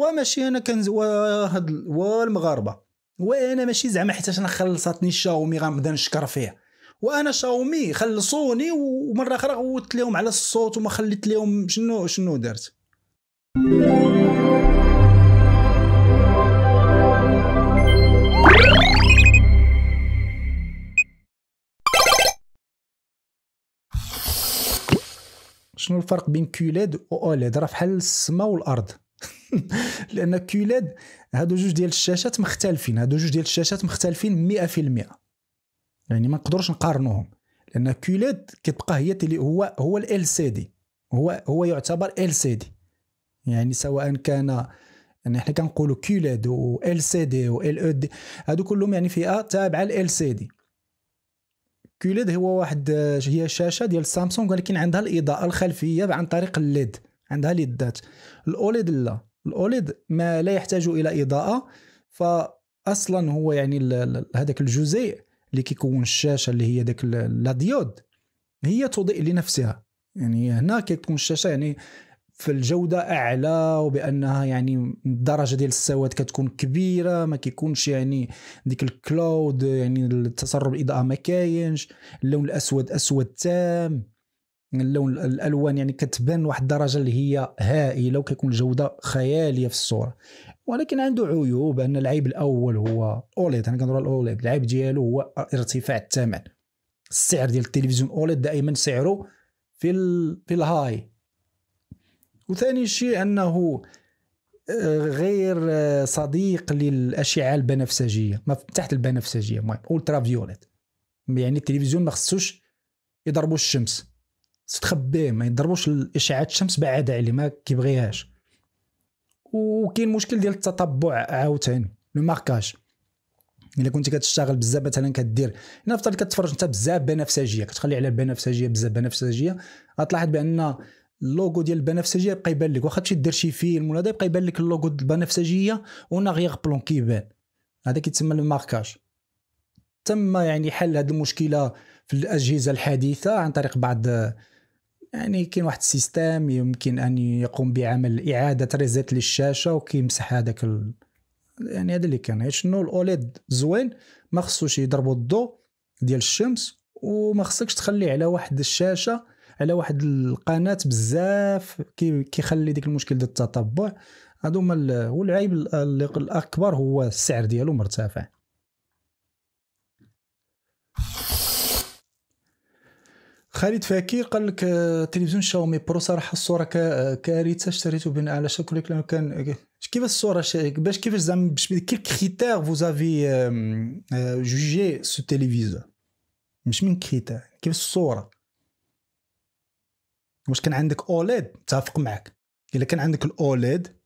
وماشي انا كنز وهاد والمغاربه وانا ماشي زعما حيت انا خلصتني شاومي غنبدا نشكر فيها وانا شاومي خلصوني ومره اخرى غوت لهم على الصوت وما خليت لهم شنو شنو درت شنو الفرق بين كوليد واوليد راه بحال السما والارض لان كيوليد هادو جوج ديال الشاشات مختلفين هادو جوج ديال الشاشات مختلفين 100% يعني ما نقدروش نقارنوهم لان كيوليد كتبقى هي تلي هو هو ال سي دي هو هو يعتبر ال سي دي يعني سواء كان يعني حنا كنقولوا كيوليد و ال سي دي و ال او دي هادو كلهم يعني فئه تابعه لل سي دي كيوليد هو واحد هي شاشه ديال سامسونج ولكن عندها الاضاءه الخلفيه عن طريق الليد e عندها ليدات الاوليد e لا الاوليد ما لا يحتاج الى اضاءه فاصلا هو يعني هذاك الجزيء اللي كيكون الشاشه اللي هي داك لا ديود هي تضيء لنفسها يعني هنا كتكون الشاشه يعني في الجوده اعلى وبانها يعني الدرجه ديال السواد كتكون كبيره ما كيكونش يعني ديك الكلاود يعني التسرب الاضاءه ما كاينش اللون الاسود اسود تام اللون الالوان يعني كتبان واحد الدرجه اللي هي هائله وكيكون الجوده خياليه في الصوره ولكن عنده عيوب ان العيب الاول هو اوليد انا كنهضر على الاوليد العيب ديالو هو ارتفاع الثمن السعر ديال التلفزيون اوليد دائما سعره في الـ في الهاي وثاني شيء انه آه، غير آه، صديق للاشعه البنفسجيه ما تحت البنفسجيه المهم اولترا فيوليت يعني التلفزيون ما خصوش يضربوا الشمس تستخبيه ما يضربوش الاشعاعات الشمس بعاد عليه ما كيبغيهاش وكاين مشكل ديال التطبع عاوتاني لو ماركاج الا كنت كتشتغل بزاف مثلا كدير نفترض كتفرج انت بزاف بنفسجيه كتخلي على البنفسجيه بزاف بنفسجيه غتلاحظ بان اللوغو ديال البنفسجيه بقى يبان لك واخا تمشي دير شي فيلم ولا بقى يبان لك اللوغو ديال البنفسجيه اغيغ بلون كيبان هذا كيتسمى الماركاج تم يعني حل هذه المشكله في الاجهزه الحديثه عن طريق بعض يعني كاين واحد السيستيم يمكن ان يقوم بعمل اعاده ريزيت للشاشه وكيمسح هذاك ال... يعني هذا اللي كان يعني شنو الاوليد زوين ما خصوش يضربوا الضوء ديال الشمس وما خصكش تخلي على واحد الشاشه على واحد القناه بزاف كيخلي ديك المشكل ديال التطبع هادو هما والعيب الاكبر هو السعر ديالو مرتفع خالد فاكي قال لك آه، تلفزيون شاومي برو صراحه الصوره آه، كارثه اشتريته بناء على شكل لانه كان آه، كيفاش الصوره باش كيفاش زعما بكل كريتير زافي جوجي سو تيليفيزور مش من كريتير كيفاش الصوره واش كان عندك اوليد تافق معك الا كان عندك الاوليد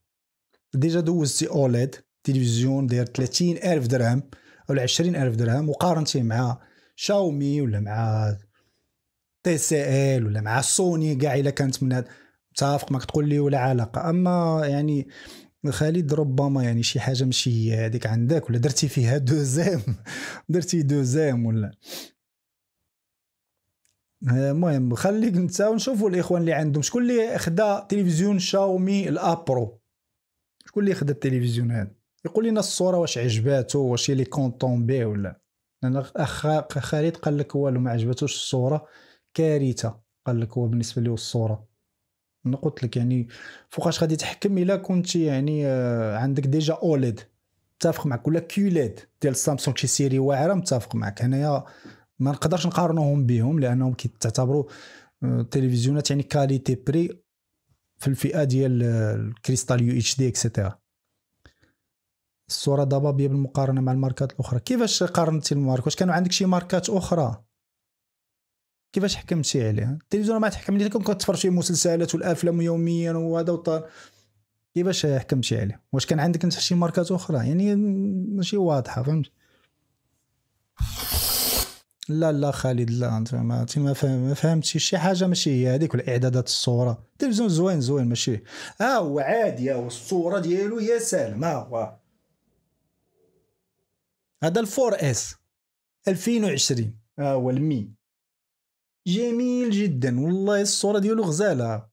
ديجا دوزتي اوليد تلفزيون داير 30 الف درهم ولا 20 الف درهم وقارنتيه مع شاومي ولا مع تي سي ال ولا مع سوني كاع الا كانت من هاد متفق ماك تقول لي ولا علاقه اما يعني خالد ربما يعني شي حاجه ماشي هذيك عندك ولا درتي فيها دوزام درتي دوزام ولا المهم خليك انت ونشوفوا الاخوان اللي عندهم شكون اللي خدا تلفزيون شاومي الابرو شكون اللي خدا التلفزيون هذا يقول لنا الصوره واش عجباتو واش لي كونطون بيه ولا انا اخ خالد قال لك والو ما عجباتوش الصوره كارثه قال لك هو بالنسبه له الصوره انا قلت لك يعني فوقاش غادي تحكم الا كنت يعني آه، عندك ديجا اوليد متفق معك ولا كيوليد ديال سامسونج شي سيري واعره متفق معك هنايا ما نقدرش نقارنهم بهم لانهم كيتعتبروا آه، تلفزيونات يعني كاليتي بري في الفئه ديال آه، الكريستال يو اتش دي اكسيتيرا الصوره ضبابيه بالمقارنه مع الماركات الاخرى كيفاش قارنتي المارك واش كانوا عندك شي ماركات اخرى كيفاش حكمتي عليها التلفزيون ما تحكم كنت كتفرج شي مسلسلات والافلام يوميا وهذا وطار كيفاش حكمتي عليه واش كان عندك انت شي ماركات اخرى يعني ماشي واضحه فهمت لا لا خالد لا انت ما ما فهمتش شي حاجه ماشي هي هذيك ولا اعدادات الصوره التلفزيون زوين زوين ماشي ها هو عادي هو الصوره ديالو يا سالم ها هو هذا الفور اس 2020 ها هو المي جميل جدا والله الصوره ديالو غزاله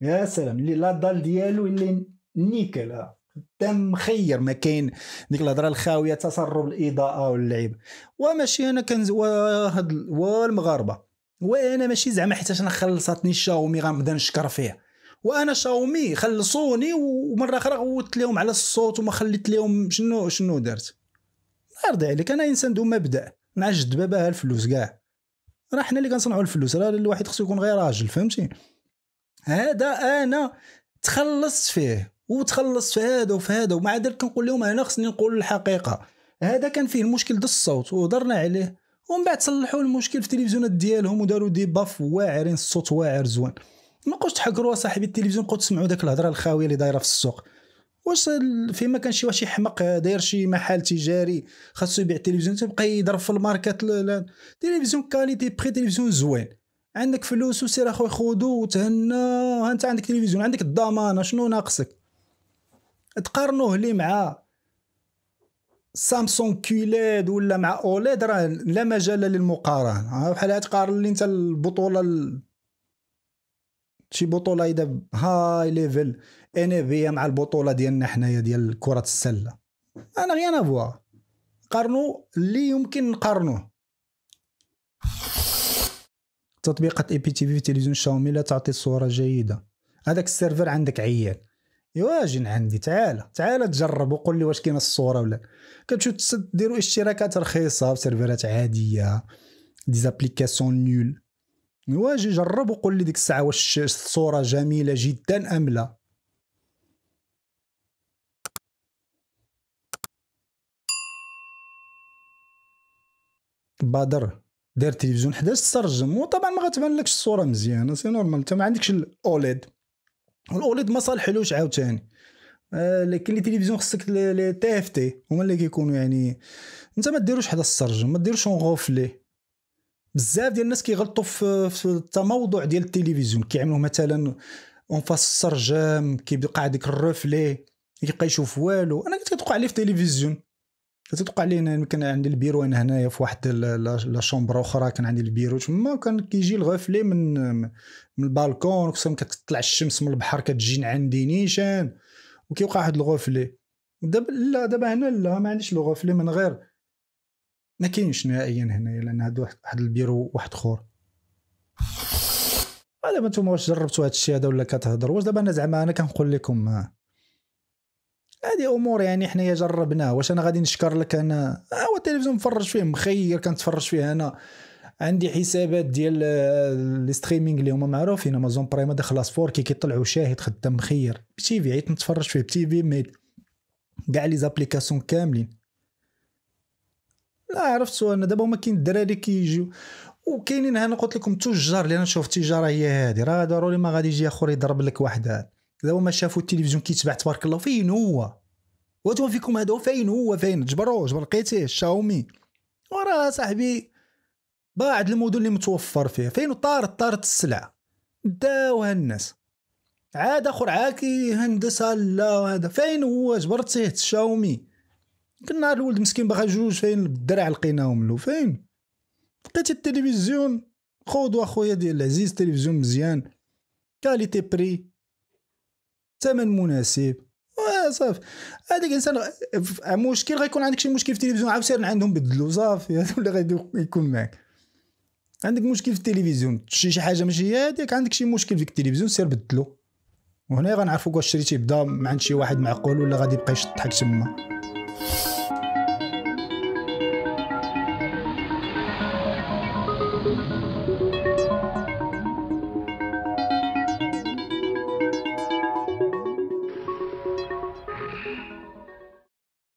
يا سلام اللي لا دال ديالو اللي نيكلا خدام مخير ما كاين ديك الهضره الخاويه تسرب الاضاءه واللعب وماشي انا كنز واحد والمغاربه وانا ماشي زعما حيت انا خلصتني شاومي غنبدا نشكر فيه وانا شاومي خلصوني ومره اخرى غوت لهم على الصوت وما خليت لهم شنو شنو درت ارضي عليك انا انسان دو مبدا نعجد بابا الفلوس كاع راه حنا اللي كنصنعوا الفلوس راه الواحد خصو يكون غير راجل فهمتي هذا انا تخلصت فيه وتخلصت في هذا وفي هذا ومع ذلك كنقول لهم انا خصني نقول الحقيقه هذا كان فيه المشكل ديال الصوت وهضرنا عليه ومن بعد صلحوا المشكل في التلفزيونات ديالهم وداروا دي باف واعرين الصوت واعر زوين ما بقوش تحكروا صاحبي التلفزيون بقاو تسمعوا داك الهضره الخاويه اللي دايره في السوق واش فيما كان شي واحد شي حمق آه، داير شي محل تجاري خاصو يبيع التلفزيون تبقى يضرب في الماركات تلفزيون كاليتي بخي تلفزيون زوين عندك فلوس وسير اخويا خودو وتهنى انت عندك تلفزيون عندك الضمانه شنو ناقصك تقارنوه لي مع سامسونج كيليد ولا مع اوليد راه لا مجال للمقارنه بحال تقارن لي انت البطوله شي بطوله اذا هاي ليفل انيفيا مع البطوله ديالنا حنايا ديال كره السله انا غير فوا قارنوا اللي يمكن نقارنوه تطبيقات اي بي تي في في تلفزيون شاومي لا تعطي صوره جيده هذاك السيرفر عندك عيان يواجن عندي تعال تعال تجرب وقول لي واش كاين الصوره ولا كتمشيو ديروا اشتراكات رخيصه بسيرفرات عاديه دي زابليكاسيون نول واجي جرب وقول لي ديك الساعه واش الصوره جميله جدا ام لا بادر دار تلفزيون حداش ترجم وطبعا ما غتبان لكش الصوره مزيانه سي نورمال انت ما عندكش الاوليد والاوليد ما صالحلوش عاوتاني آه، لكن لي تلفزيون خصك لي تي اف تي هما اللي كيكونوا يعني انت ما ديروش حدا السرجم ما ديروش اون غوفلي بزاف ديال الناس كيغلطوا في التموضع ديال التلفزيون كيعملوا مثلا اون فاس السرجم كيبقى عندك الروفلي كيبقى يشوف والو انا كنت كتوقع لي في التلفزيون تتوقع لي انا كان عندي البيرو انا هنايا في واحد لا شومبر اخرى كان عندي البيرو تما كان كيجي الغفلي من من البالكون خصهم كتطلع الشمس من البحر كتجي عندي نيشان وكيوقع واحد الغفلي دابا لا دابا هنا لا ما عنديش الغفلي من غير ما كاينش نهائيا هنايا لان هاد واحد البيرو واحد اخر آه، دابا نتوما واش جربتوا هاد الشيء هذا ولا كتهضر واش دابا انا زعما انا كنقول لكم آه. هذه امور يعني حنايا جربناها واش انا غادي نشكر لك انا آه، هو التلفزيون مفرج فيه مخير كنتفرج فيه انا عندي حسابات ديال آه، لي ستريمينغ اللي هما معروفين امازون برايم هذا خلاص كي كيطلعوا شاهد خدام مخير تي في عيت نتفرج فيه تي في ميد كاع لي زابليكاسيون كاملين لا عرفت انا دابا هما كاين الدراري كيجيو وكاينين انا قلت لكم التجار اللي انا نشوف التجاره هي هذه راه ضروري ما غادي يجي اخر يضرب لك واحد هاد كذا ما شافوا التلفزيون كيتباع تبارك الله فين هو وانتم فيكم هذا فين هو فين جبروه جبر لقيتيه شاومي وراه صاحبي بعد المدن اللي متوفر فيه فين طارت طارت السلعه داوها الناس عاد اخر عاكي هندسه لا هذا فين هو جبرتيه شاومي كنا الولد مسكين باغا جوج فين الدرع لقيناهم له فين لقيت التلفزيون خذوا اخويا ديال العزيز تلفزيون مزيان كاليتي بري ثمن مناسب صافي هذاك الانسان مشكل غيكون عندك شي مشكل في التلفزيون سير عندهم بدلو صافي هذا اللي غادي يكون معك عندك مشكل في التلفزيون شي شي حاجه ماشي هذيك عندك شي مشكل في التلفزيون سير بدلو وهنا غنعرفوك واش شريتي بدا عند شي واحد معقول ولا غادي يبقى يشطحك تما